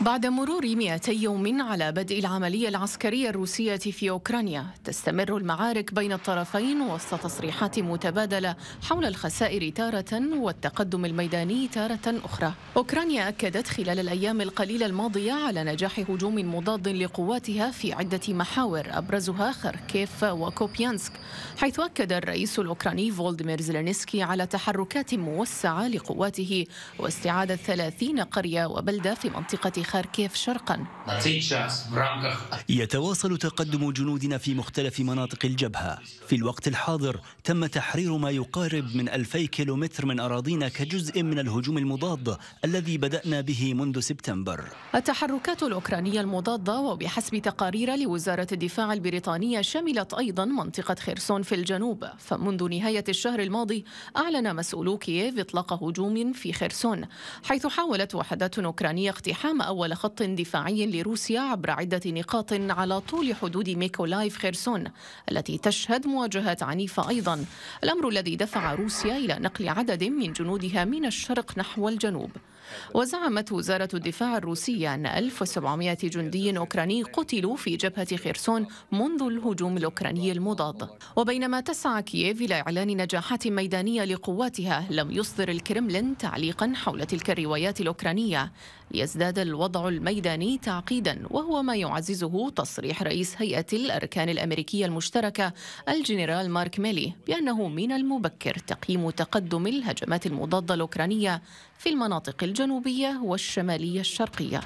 بعد مرور 200 يوم على بدء العملية العسكرية الروسية في أوكرانيا تستمر المعارك بين الطرفين وسط تصريحات متبادلة حول الخسائر تارة والتقدم الميداني تارة أخرى أوكرانيا أكدت خلال الأيام القليلة الماضية على نجاح هجوم مضاد لقواتها في عدة محاور أبرزها خركيف وكوبيانسك حيث أكد الرئيس الأوكراني فولدمير زلنسكي على تحركات موسعة لقواته واستعادة 30 قرية وبلدة في منطقة خاركيف شرقا يتواصل تقدم جنودنا في مختلف مناطق الجبهة في الوقت الحاضر تم تحرير ما يقارب من 2000 كيلومتر من أراضينا كجزء من الهجوم المضاد الذي بدأنا به منذ سبتمبر التحركات الأوكرانية المضادة وبحسب تقارير لوزارة الدفاع البريطانية شملت أيضا منطقة خيرسون في الجنوب فمنذ نهاية الشهر الماضي أعلن مسؤولو كييف إطلاق هجوم في خيرسون حيث حاولت وحدات أوكرانية اقتحام أول خط دفاعي لروسيا عبر عدة نقاط على طول حدود ميكولايف خيرسون التي تشهد مواجهات عنيفة أيضا الأمر الذي دفع روسيا إلى نقل عدد من جنودها من الشرق نحو الجنوب وزعمت وزارة الدفاع الروسية أن 1700 جندي أوكراني قتلوا في جبهة خيرسون منذ الهجوم الأوكراني المضاد وبينما تسعى كييف إلى إعلان نجاحات ميدانية لقواتها لم يصدر الكرملين تعليقا حول تلك الروايات الأوكرانية ليزداد الوضع الوضع الميداني تعقيدا وهو ما يعززه تصريح رئيس هيئة الأركان الأمريكية المشتركة الجنرال مارك ميلي بأنه من المبكر تقييم تقدم الهجمات المضادة الأوكرانية في المناطق الجنوبية والشمالية الشرقية